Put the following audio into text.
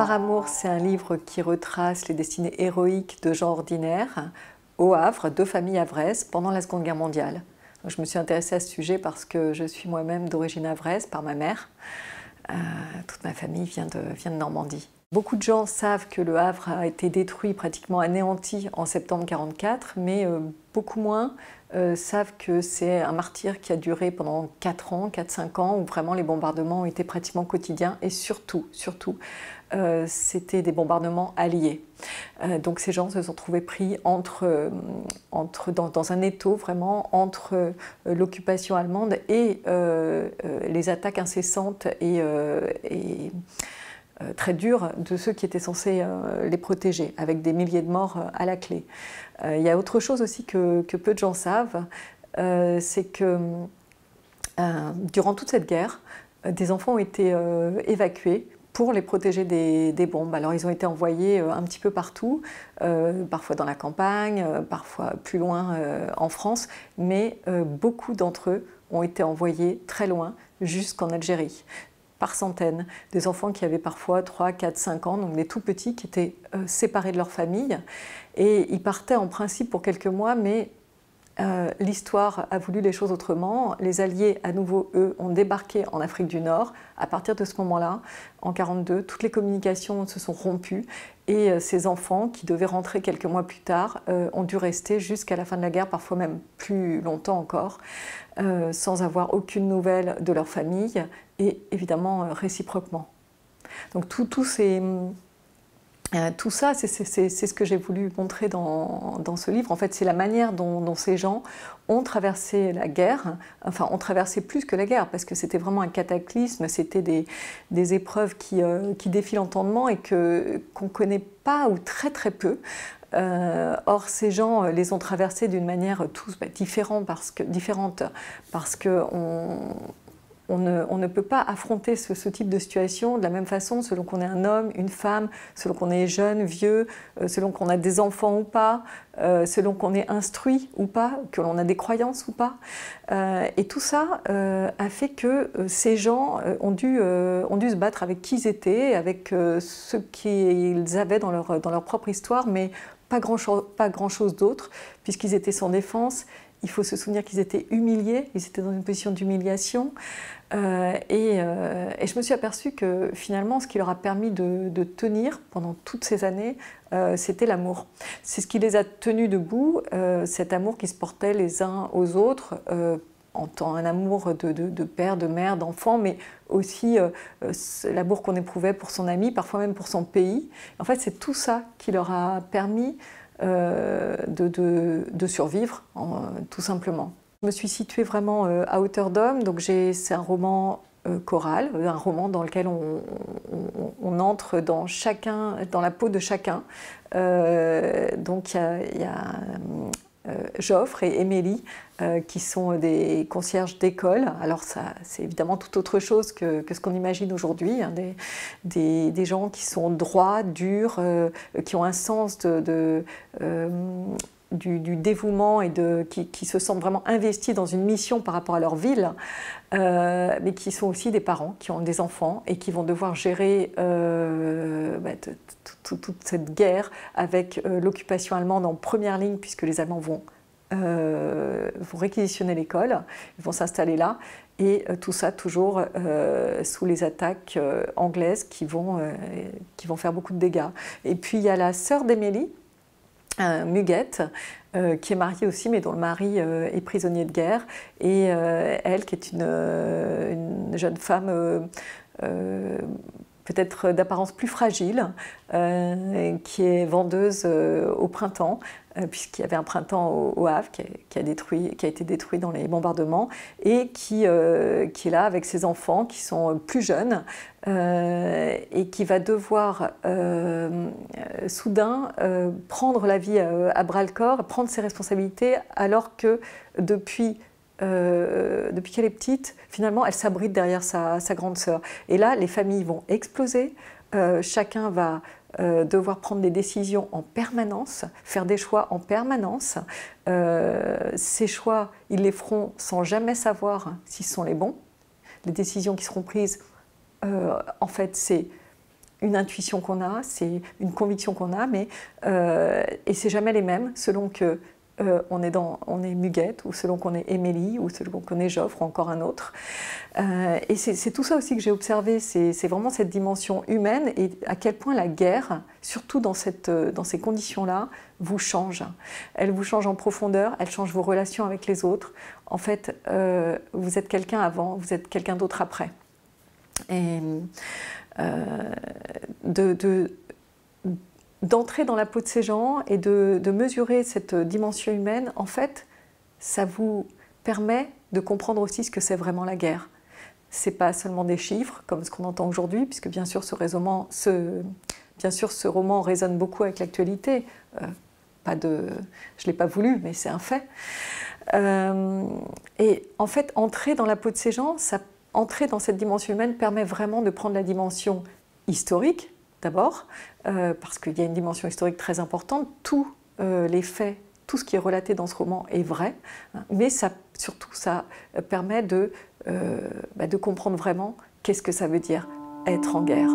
Par amour, c'est un livre qui retrace les destinées héroïques de gens ordinaires au Havre, deux familles havraises, pendant la Seconde Guerre mondiale. je me suis intéressée à ce sujet parce que je suis moi-même d'origine havraise par ma mère. Euh, toute ma famille vient de, vient de Normandie. Beaucoup de gens savent que le Havre a été détruit, pratiquement anéanti en septembre 1944, mais euh, beaucoup moins euh, savent que c'est un martyr qui a duré pendant 4 ans, 4-5 ans, où vraiment les bombardements ont été pratiquement quotidiens et surtout, surtout, euh, c'était des bombardements alliés. Euh, donc ces gens se sont trouvés pris entre, euh, entre, dans, un étau vraiment entre l'occupation allemande et les attaques incessantes et, très dures de ceux qui étaient censés les protéger, avec des milliers de morts à la clé. Il y a autre chose aussi que peu de gens savent, c'est que durant toute cette guerre, des enfants ont été évacués pour les protéger des, bombes. Alors ils ont été envoyés euh, un petit peu partout, euh, parfois dans la campagne, euh, parfois plus loin en France, mais beaucoup d'entre eux ont été envoyés très loin, jusqu'en Algérie par centaines, des enfants qui avaient parfois 3, 4, 5 ans, donc des tout petits qui étaient séparés de leur famille. Et ils partaient en principe pour quelques mois, mais euh, l'histoire a voulu les choses autrement. Les Alliés, à nouveau, eux, ont débarqué en Afrique du Nord. À partir de ce moment-là, en 1942, toutes les communications se sont rompues et euh, ces enfants, qui devaient rentrer quelques mois plus tard, euh, ont dû rester jusqu'à la fin de la guerre, parfois même plus longtemps encore, sans avoir aucune nouvelle de leur famille et évidemment réciproquement. Donc tous ces euh, tout ça, c'est ce que j'ai voulu montrer dans, ce livre. En fait, c'est la manière dont, ces gens ont traversé la guerre, enfin, ont traversé plus que la guerre, parce que c'était vraiment un cataclysme, c'était des, épreuves qui, euh, qui défient l'entendement et qu'on ne connaît pas ou très très peu. Euh, or, ces gens les ont traversés d'une manière tous bah, différente parce que, différente parce que on, on ne, peut pas affronter ce, type de situation de la même façon selon qu'on est un homme, une femme, selon qu'on est jeune, vieux, euh, selon qu'on a des enfants ou pas, euh, selon qu'on est instruit ou pas, que l'on a des croyances ou pas. Euh, et tout ça a fait que ces gens ont dû, se battre avec qui ils étaient, avec ce qu'ils avaient dans leur, propre histoire, mais pas grand-chose d'autre, puisqu'ils étaient sans défense il faut se souvenir qu'ils étaient humiliés, ils étaient dans une position d'humiliation. Euh, euh, et, je me suis aperçue que finalement, ce qui leur a permis de, tenir pendant toutes ces années, euh, c'était l'amour. C'est ce qui les a tenus debout, cet amour qui se portait les uns aux autres en tant un amour de, père, de mère, d'enfant, mais aussi l'amour qu'on éprouvait pour son ami, parfois même pour son pays. En fait, c'est tout ça qui leur a permis euh, de, de, survivre, tout simplement. Je me suis située vraiment euh, à hauteur d'homme, donc c'est un roman euh, choral, un roman dans lequel on, on, entre dans chacun, dans la peau de chacun. donc il y, a Joffre et Émélie, euh, qui sont des concierges d'école. Alors ça, c'est évidemment tout autre chose que, ce qu'on imagine aujourd'hui. Hein, des, gens qui sont droits, durs, euh, qui ont un sens de... Euh, du, dévouement et de, qui, se sentent vraiment investis dans une mission par rapport à leur ville, mais qui sont aussi des parents qui ont des enfants et qui vont devoir gérer bah, toute cette guerre avec l'occupation allemande en première ligne puisque les Allemands vont euh, vont réquisitionner l'école, ils vont s'installer là, et euh, tout ça toujours euh, sous les attaques euh, anglaises qui vont, qui vont faire beaucoup de dégâts. Et puis il y a la sœur d'Emily, Muguette, qui est mariée aussi, mais dont le mari est prisonnier de guerre, et elle, qui est une, une jeune femme peut-être d'apparence plus fragile, euh, qui est vendeuse euh, au printemps, euh, puisqu'il y avait un printemps au, Havre qui a, été détruit dans les bombardements, et qui, est là avec ses enfants qui sont plus jeunes, et qui va devoir soudain prendre la vie à, à bras le corps, prendre ses responsabilités, alors que depuis euh, depuis qu'elle est petite, finalement, elle s'abrite derrière sa, grande sœur. Et là, les familles vont exploser. Euh, chacun va euh, devoir prendre des décisions en permanence, faire des choix en permanence. ces choix, ils les feront sans jamais savoir s'ils sont les bons. Les décisions qui seront prises, en fait, c'est une intuition qu'on a, c'est une conviction qu'on a, mais et c'est jamais les mêmes selon que euh, on, est dans, on est Muguette, ou selon qu'on est Émélie, ou selon qu'on est Joffre, ou encore un autre. Euh, et c'est tout ça aussi que j'ai observé, c'est vraiment cette dimension humaine et à quel point la guerre, surtout dans, cette, euh, dans ces conditions-là, vous change. Elle vous change en profondeur, elle change vos relations avec les autres. En fait, vous êtes quelqu'un avant, vous êtes quelqu'un d'autre après. Et d'entrer dans la peau de ces gens et de, mesurer cette dimension humaine, en fait, ça vous permet de comprendre aussi ce que c'est vraiment la guerre. Ce n'est pas seulement des chiffres comme ce qu'on entend aujourd'hui, puisque bien sûr ce, roman résonne beaucoup avec l'actualité. Euh, pas de, je l'ai pas voulu, mais c'est un fait. Euh, et en fait, entrer dans la peau de ces gens, entrer dans cette dimension humaine permet vraiment de prendre la dimension historique d'abord, euh, parce qu'il y a une dimension historique très importante. Tous euh, les faits, tout ce qui est relaté dans ce roman est vrai, hein. mais surtout ça euh, permet de, bah, de comprendre vraiment qu'est-ce que ça veut dire être en guerre.